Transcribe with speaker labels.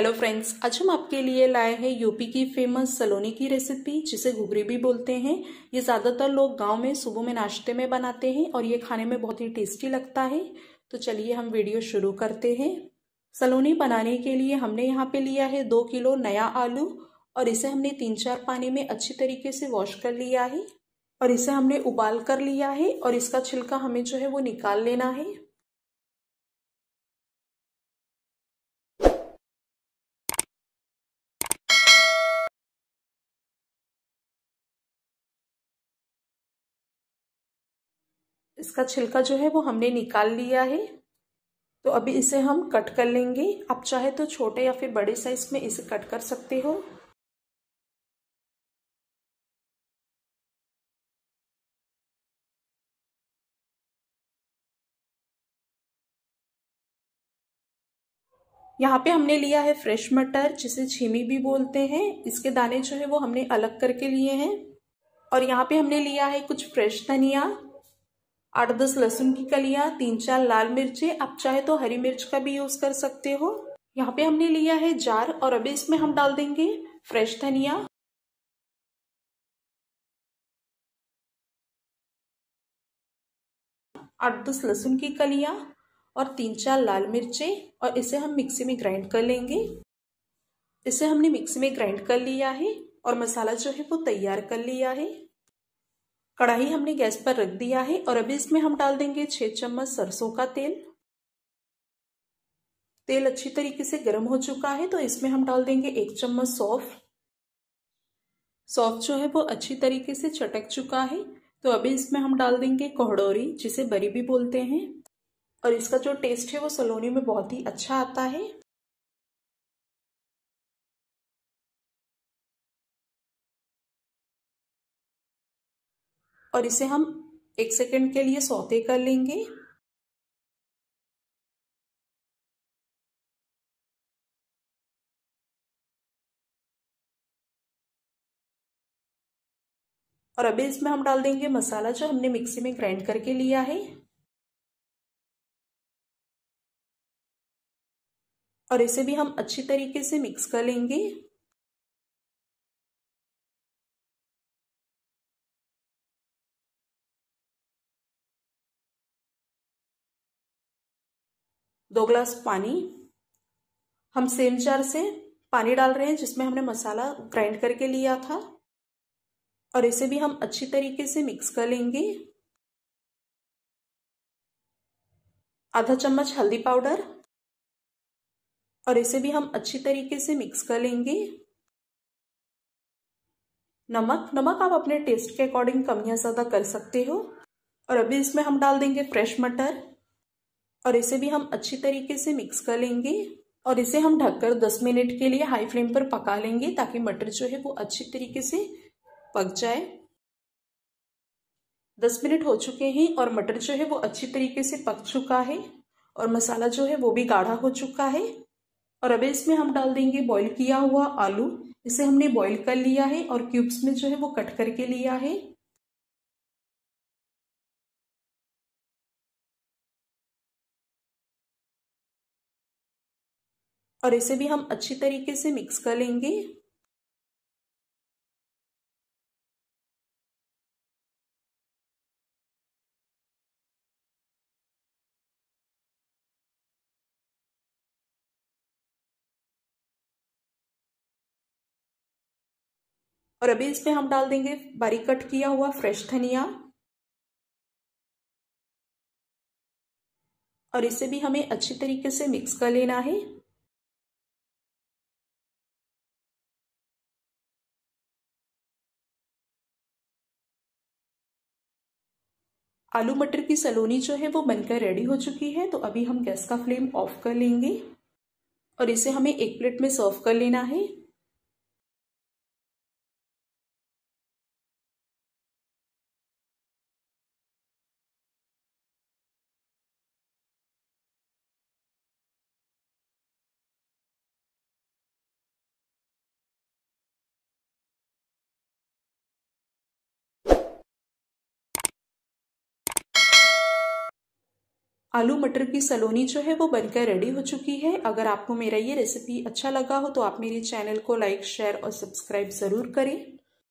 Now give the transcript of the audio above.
Speaker 1: hello friends आज हम आपके लिए लाए हैं यूपी की फेमस सलोनी की रेसिपी जिसे घुघरी भी बोलते हैं ये ज़्यादातर लोग गांव में सुबह में नाश्ते में बनाते हैं और ये खाने में बहुत ही टेस्टी लगता है तो चलिए हम वीडियो शुरू करते हैं सलोनी बनाने के लिए हमने यहाँ पे लिया है दो किलो नया आलू और इसे हमने तीन चार पानी में अच्छी तरीके से वॉश कर लिया है और इसे हमने उबाल कर लिया है और इसका छिलका हमें जो है
Speaker 2: वो निकाल लेना है इसका छिलका
Speaker 1: जो है वो हमने निकाल लिया है तो अभी इसे हम कट कर लेंगे आप चाहे तो
Speaker 2: छोटे या फिर बड़े साइज में इसे कट कर सकते हो यहाँ पे हमने
Speaker 1: लिया है फ्रेश मटर जिसे छीमी भी बोलते हैं इसके दाने जो है वो हमने अलग करके लिए हैं और यहाँ पे हमने लिया है कुछ फ्रेश धनिया आठ दस लहसुन की कलिया तीन चार लाल मिर्चे आप चाहे तो हरी मिर्च का भी यूज कर सकते हो यहाँ पे
Speaker 2: हमने लिया है जार और अभी इसमें हम डाल देंगे फ्रेश धनिया
Speaker 1: आठ दस लहसुन की कलिया और तीन चार लाल मिर्चे और इसे हम मिक्सी में ग्राइंड कर लेंगे इसे हमने मिक्सी में ग्राइंड कर लिया है और मसाला जो है वो तैयार कर लिया है कढ़ाई हमने गैस पर रख दिया है और अभी इसमें हम डाल देंगे छह चम्मच सरसों का तेल तेल अच्छी तरीके से गर्म हो चुका है तो इसमें हम डाल देंगे एक चम्मच सौफ सौफ जो है वो अच्छी तरीके से चटक चुका है तो अभी इसमें हम डाल देंगे कोहड़ोरी जिसे बरी भी
Speaker 2: बोलते हैं और इसका जो टेस्ट है वो सलोनी में बहुत ही अच्छा आता है और इसे हम एक सेकंड के लिए सौते कर लेंगे और अभी इसमें हम डाल देंगे मसाला जो हमने मिक्सी में ग्राइंड करके लिया है और इसे भी हम अच्छी तरीके से मिक्स कर लेंगे दो ग्लास पानी हम
Speaker 3: सेम जार से पानी डाल रहे हैं जिसमें हमने मसाला ग्राइंड करके लिया था और इसे भी हम अच्छी तरीके से मिक्स कर लेंगे आधा चम्मच हल्दी पाउडर और इसे भी
Speaker 1: हम अच्छी तरीके से मिक्स कर लेंगे नमक नमक आप अपने टेस्ट के अकॉर्डिंग कम या ज़्यादा कर सकते हो और अभी इसमें हम डाल देंगे फ्रेश मटर और इसे भी हम अच्छी तरीके से मिक्स कर लेंगे और इसे हम ढककर 10 मिनट के लिए हाई फ्लेम पर पका लेंगे ताकि मटर जो है वो अच्छी तरीके से पक जाए 10 मिनट हो चुके हैं और मटर जो है वो अच्छी तरीके से पक चुका है और मसाला जो है वो भी गाढ़ा हो चुका है और अब इसमें हम डाल देंगे बॉईल किया हुआ आलू इसे हमने बॉईल कर लिया है और क्यूब्स में जो है वो
Speaker 2: कट करके लिया है और इसे भी हम अच्छी तरीके से मिक्स कर लेंगे और अभी इस पे हम डाल देंगे बारीक कट किया हुआ फ्रेश धनिया और इसे भी हमें अच्छी तरीके से मिक्स कर लेना है आलू मटर की सलोनी जो है
Speaker 3: वो बनकर रेडी हो चुकी है तो अभी हम गैस का फ्लेम ऑफ कर लेंगे और इसे हमें एक प्लेट में सर्व
Speaker 2: कर लेना है
Speaker 1: आलू मटर की सलोनी जो है वो बनकर रेडी हो चुकी है अगर आपको मेरा ये रेसिपी अच्छा लगा हो तो आप मेरे चैनल को लाइक शेयर और सब्सक्राइब ज़रूर करें